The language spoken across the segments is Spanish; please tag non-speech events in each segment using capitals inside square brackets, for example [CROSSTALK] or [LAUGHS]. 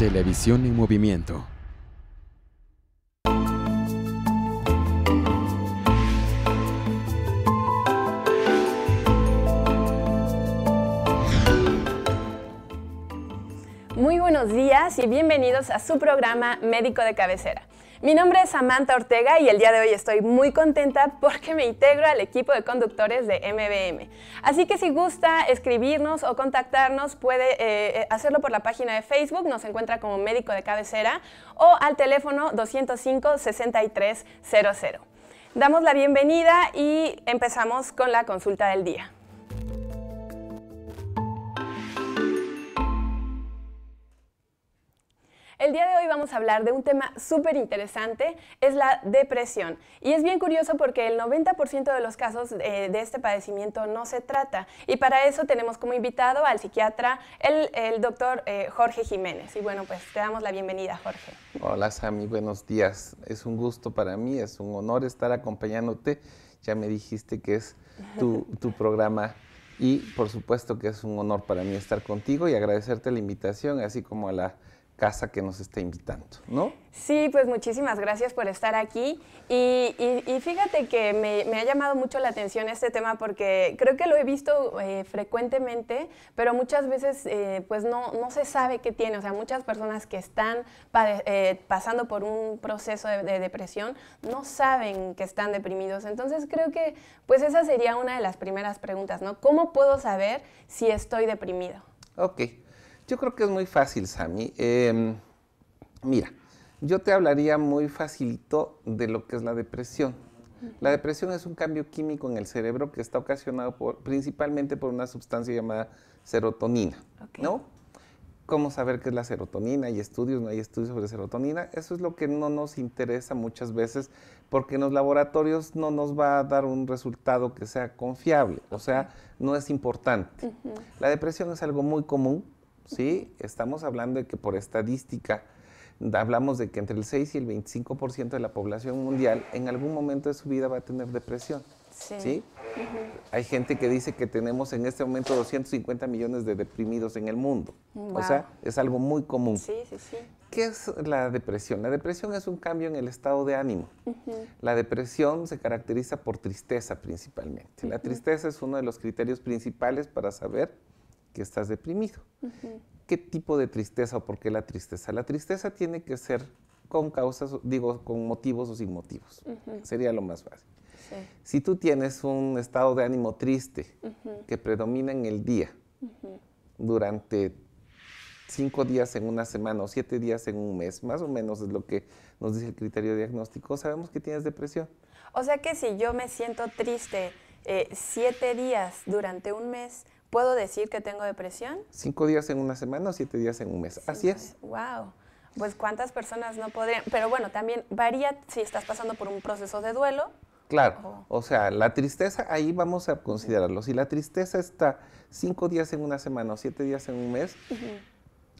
Televisión en movimiento. Muy buenos días y bienvenidos a su programa Médico de Cabecera. Mi nombre es Samantha Ortega y el día de hoy estoy muy contenta porque me integro al equipo de conductores de MBM. Así que si gusta escribirnos o contactarnos, puede eh, eh, hacerlo por la página de Facebook, nos encuentra como médico de cabecera o al teléfono 205-6300. Damos la bienvenida y empezamos con la consulta del día. El día de hoy vamos a hablar de un tema súper interesante, es la depresión. Y es bien curioso porque el 90% de los casos eh, de este padecimiento no se trata. Y para eso tenemos como invitado al psiquiatra, el, doctor eh, Jorge Jiménez. Y bueno, pues te damos la bienvenida, Jorge. Hola, Sami, buenos días. Es un gusto para mí, es un honor estar acompañándote. Ya me dijiste que es tu [LAUGHS] programa y por supuesto que es un honor para mí estar contigo y agradecerte la invitación, así como a la casa que nos está invitando, ¿no? Sí, pues muchísimas gracias por estar aquí. Y, fíjate que me, ha llamado mucho la atención este tema porque creo que lo he visto eh, frecuentemente, pero muchas veces eh, pues no, no, se sabe qué tiene. O sea, muchas personas que están eh, pasando por un proceso de, depresión no saben que están deprimidos. Entonces creo que pues esa sería una de las primeras preguntas, ¿no? ¿Cómo puedo saber si estoy deprimido? Ok. Yo creo que es muy fácil, Sami. Em, mira, yo te hablaría muy facilito de lo que es la depresión. La depresión es un cambio químico en el cerebro que está ocasionado principalmente por una sustancia llamada serotonina, ¿no? ¿Cómo saber qué es la serotonina? ¿Hay estudios? ¿No hay estudios sobre serotonina? Eso es lo que no nos interesa muchas veces porque en los laboratorios no nos va a dar un resultado que sea confiable, o sea, no es importante. La depresión es algo muy común, ¿sí? Estamos hablando de que por estadística hablamos de que entre el 6 y el 25% de la población mundial en algún momento de su vida va a tener depresión. Sí. Hay gente que dice que tenemos en este momento 250 millones de deprimidos en el mundo. O sea, es algo muy común. Sí, sí, sí. ¿Qué es la depresión? La depresión es un cambio en el estado de ánimo. La depresión se caracteriza por tristeza principalmente. La tristeza es uno de los criterios principales para saber que estás deprimido. ¿Qué tipo de tristeza o por qué la tristeza? La tristeza tiene que ser con causas, digo, con motivos o sin motivos. Sería lo más fácil. Si tú tienes un estado de ánimo triste que predomina en el día, durante cinco días en una semana o siete días en un mes, más o menos es lo que nos dice el criterio diagnóstico, sabemos que tienes depresión. O sea que si yo me siento triste eh, siete días durante un mes, ¿Puedo decir que tengo depresión? Cinco días en una semana o siete días en un mes. Así es. ¡Wow! Pues cuántas personas no podrían. Pero bueno, también varía si estás pasando por un proceso de duelo. Claro. O, sea, la tristeza, ahí vamos a considerarlo. Si la tristeza está cinco días en una semana o siete días en un mes, uh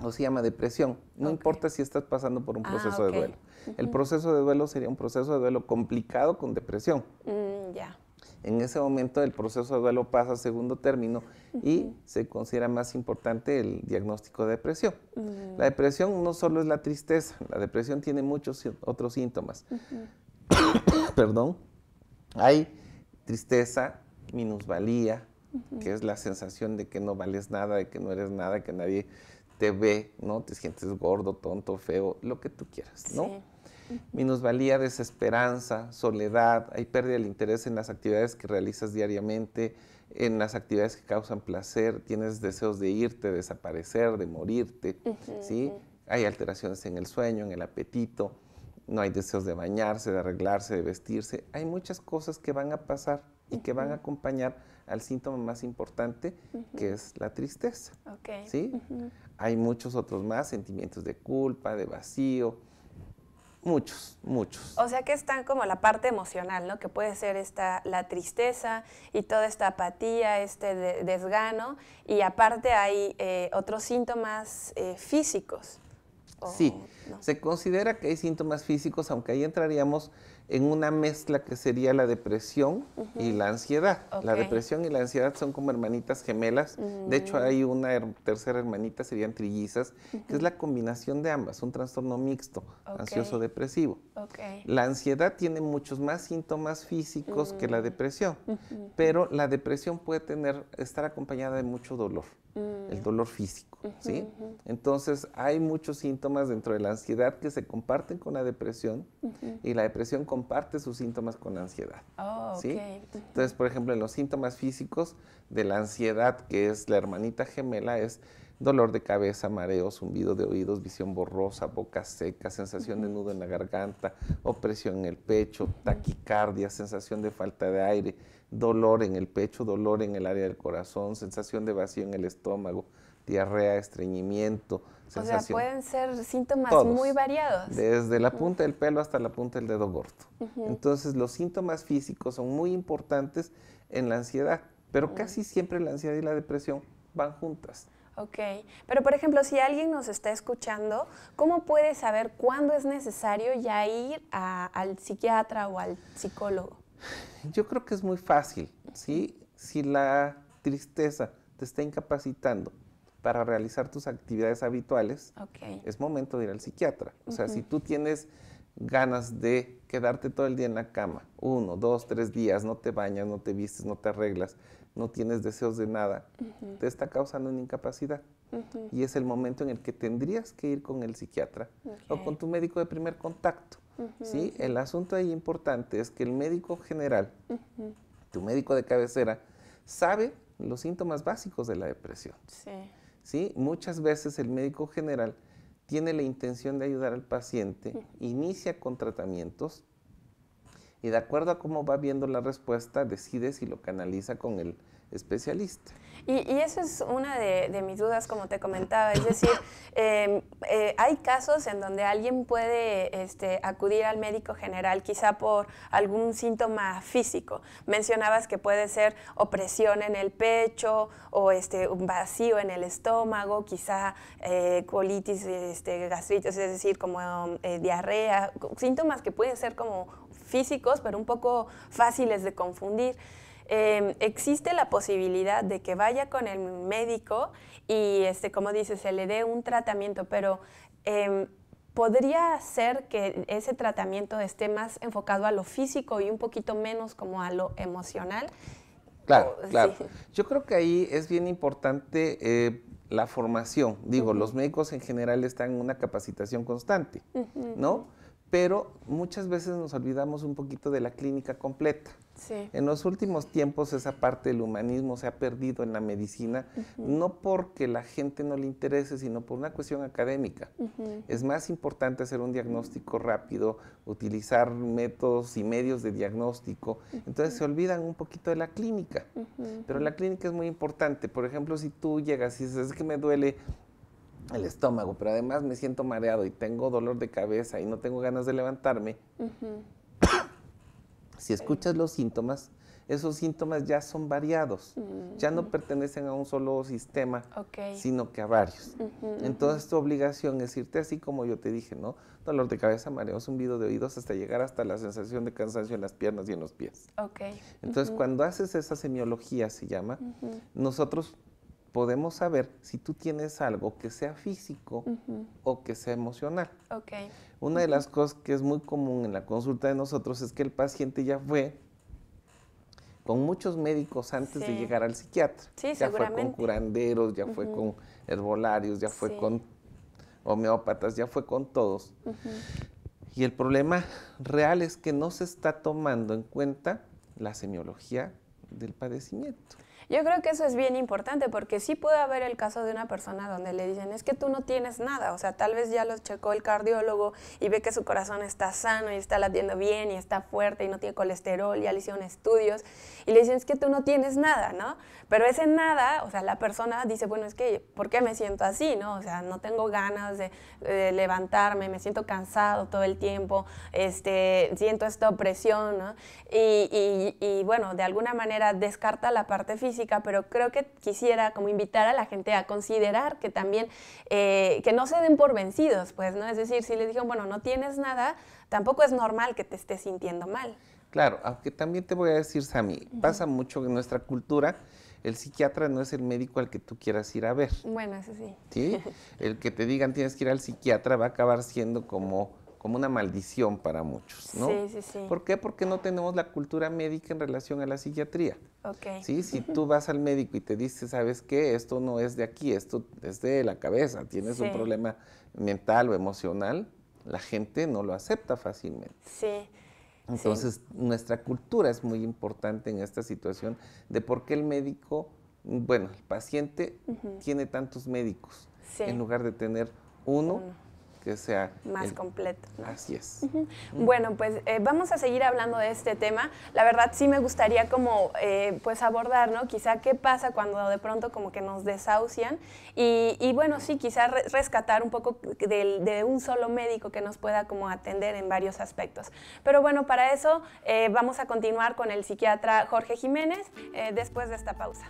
o se llama depresión. No importa si estás pasando por un ah, proceso de duelo. El proceso de duelo sería un proceso de duelo complicado con depresión. Mm, ya. En ese momento el proceso de duelo pasa a segundo término y se considera más importante el diagnóstico de depresión. La depresión no solo es la tristeza, la depresión tiene muchos otros síntomas. [COUGHS] Perdón. Hay tristeza, minusvalía, que es la sensación de que no vales nada, de que no eres nada, que nadie te ve, ¿no? Te sientes gordo, tonto, feo, lo que tú quieras, ¿no? minusvalía, desesperanza, soledad, hay pérdida del interés en las actividades que realizas diariamente, en las actividades que causan placer, tienes deseos de irte, de desaparecer, de morirte, ¿sí? Hay alteraciones en el sueño, en el apetito, no hay deseos de bañarse, de arreglarse, de vestirse. Hay muchas cosas que van a pasar y que van a acompañar al síntoma más importante, que es la tristeza. ¿sí? Hay muchos otros más, sentimientos de culpa, de vacío, Muchos, muchos. O sea que están como la parte emocional, ¿no? Que puede ser esta, la tristeza y toda esta apatía, este desgano, y aparte hay eh, otros síntomas eh, físicos sí, se considera que hay síntomas físicos, aunque ahí entraríamos en una mezcla que sería la depresión y la ansiedad. La depresión y la ansiedad son como hermanitas gemelas. De hecho, mm. hay una tercera hermanita, serían trillizas, que es la combinación de ambas, un trastorno mixto, ansioso-depresivo. La ansiedad tiene muchos más síntomas físicos que la mm. depresión, pero la depresión puede tener, estar acompañada de mucho dolor. Mm. el dolor físico, ¿sí? Entonces, hay muchos síntomas dentro de la ansiedad que se comparten con la depresión y la depresión comparte sus síntomas con la ansiedad, oh, Entonces, por ejemplo, en los síntomas físicos de la ansiedad, que es la hermanita gemela, es dolor de cabeza, mareo, zumbido de oídos, visión borrosa, boca seca, sensación de nudo en la garganta, opresión en el pecho, taquicardia, sensación de falta de aire, dolor en el pecho, dolor en el área del corazón, sensación de vacío en el estómago, diarrea, estreñimiento. O sea, pueden ser síntomas muy variados. Desde la punta del pelo hasta la punta del dedo gordo. Entonces, los síntomas físicos son muy importantes en la ansiedad, pero casi siempre la ansiedad y la depresión van juntas. Ok, pero por ejemplo, si alguien nos está escuchando, ¿cómo puede saber cuándo es necesario ya ir al psiquiatra o al psicólogo? Yo creo que es muy fácil, ¿sí? Si la tristeza te está incapacitando para realizar tus actividades habituales, es momento de ir al psiquiatra. O sea, si tú tienes ganas de quedarte todo el día en la cama, uno, dos, tres días, no te bañas, no te vistes, no te arreglas, no tienes deseos de nada, te está causando una incapacidad. Y es el momento en el que tendrías que ir con el psiquiatra o con tu médico de primer contacto. El asunto ahí importante es que el médico general, tu médico de cabecera, sabe los síntomas básicos de la depresión. Sí. ¿sí? Muchas veces el médico general tiene la intención de ayudar al paciente, inicia con tratamientos, y de acuerdo a cómo va viendo la respuesta, decide si lo canaliza con el especialista. Y, eso es una de, mis dudas, como te comentaba. Es decir, [LAUGHS] em, eh, hay casos en donde alguien puede este, acudir al médico general quizá por algún síntoma físico. Mencionabas que puede ser opresión en el pecho o este, un vacío en el estómago, quizá eh, colitis, este, gastritis, es decir, como eh, diarrea, síntomas que pueden ser como físicos, pero un poco fáciles de confundir. Em, existe la posibilidad de que vaya con el médico y, este, como dices, se le dé un tratamiento, pero em, podría ser que ese tratamiento esté más enfocado a lo físico y un poquito menos como a lo emocional. Claro, claro. Yo creo que ahí es bien importante eh, la formación. Digo, los médicos en general están en una capacitación constante, ¿no? pero muchas veces nos olvidamos un poquito de la clínica completa. En los últimos tiempos esa parte del humanismo se ha perdido en la medicina, no porque la gente no le interese, sino por una cuestión académica. Es más importante hacer un diagnóstico rápido, utilizar métodos y medios de diagnóstico. Entonces se olvidan un poquito de la clínica, pero la clínica es muy importante. Por ejemplo, si tú llegas y dices, es que me duele el estómago, pero además me siento mareado y tengo dolor de cabeza y no tengo ganas de levantarme, si escuchas los síntomas, esos síntomas ya son variados, ya no pertenecen a un solo sistema, sino que a varios. Entonces tu obligación es irte así como yo te dije, ¿no? Dolor de cabeza, mareos, zumbido de oídos, hasta llegar hasta la sensación de cansancio en las piernas y en los pies. Entonces cuando haces esa semiología, se llama, nosotros podemos saber si tú tienes algo que sea físico o que sea emocional. Una de las cosas que es muy común en la consulta de nosotros es que el paciente ya fue con muchos médicos antes de llegar al psiquiatra. ya fue con curanderos, ya fue con herbolarios, ya fue con homeópatas, ya fue con todos. Y el problema real es que no se está tomando en cuenta la semiología del padecimiento. Yo creo que eso es bien importante porque sí puede haber el caso de una persona donde le dicen, es que tú no tienes nada, o sea, tal vez ya lo checó el cardiólogo y ve que su corazón está sano y está latiendo bien y está fuerte y no tiene colesterol, ya le hicieron estudios y le dicen, es que tú no tienes nada, ¿no? Pero ese nada, o sea, la persona dice, bueno, es que, ¿por qué me siento así, no? O sea, no tengo ganas de, levantarme, me siento cansado todo el tiempo, este, siento esta opresión, ¿no? y, y bueno, de alguna manera descarta la parte física pero creo que quisiera como invitar a la gente a considerar que también, eh, que no se den por vencidos, pues, ¿no? Es decir, si les dijeron, bueno, no tienes nada, tampoco es normal que te estés sintiendo mal. Claro, aunque también te voy a decir, Sami, pasa mucho en nuestra cultura, el psiquiatra no es el médico al que tú quieras ir a ver. Bueno, eso sí. ¿Sí? [LAUGHS] El que te digan tienes que ir al psiquiatra va a acabar siendo como como una maldición para muchos, ¿no? Sí, sí, sí. ¿Por qué? Porque no tenemos la cultura médica en relación a la psiquiatría. Ok. Sí, si tú vas al médico y te dice, ¿sabes qué? Esto no es de aquí, esto es de la cabeza, tienes un problema mental o emocional, la gente no lo acepta fácilmente. Sí. Entonces, nuestra cultura es muy importante en esta situación de por qué el médico, bueno, el paciente tiene tantos médicos en lugar de tener uno. uno que sea más completo. Así es. Bueno, pues eh, vamos a seguir hablando de este tema. La verdad sí me gustaría como eh, pues abordar, ¿no? Quizá qué pasa cuando de pronto como que nos desahucian y, bueno, sí, quizá rescatar un poco de, un solo médico que nos pueda como atender en varios aspectos. Pero bueno, para eso eh, vamos a continuar con el psiquiatra Jorge Jiménez después de esta pausa.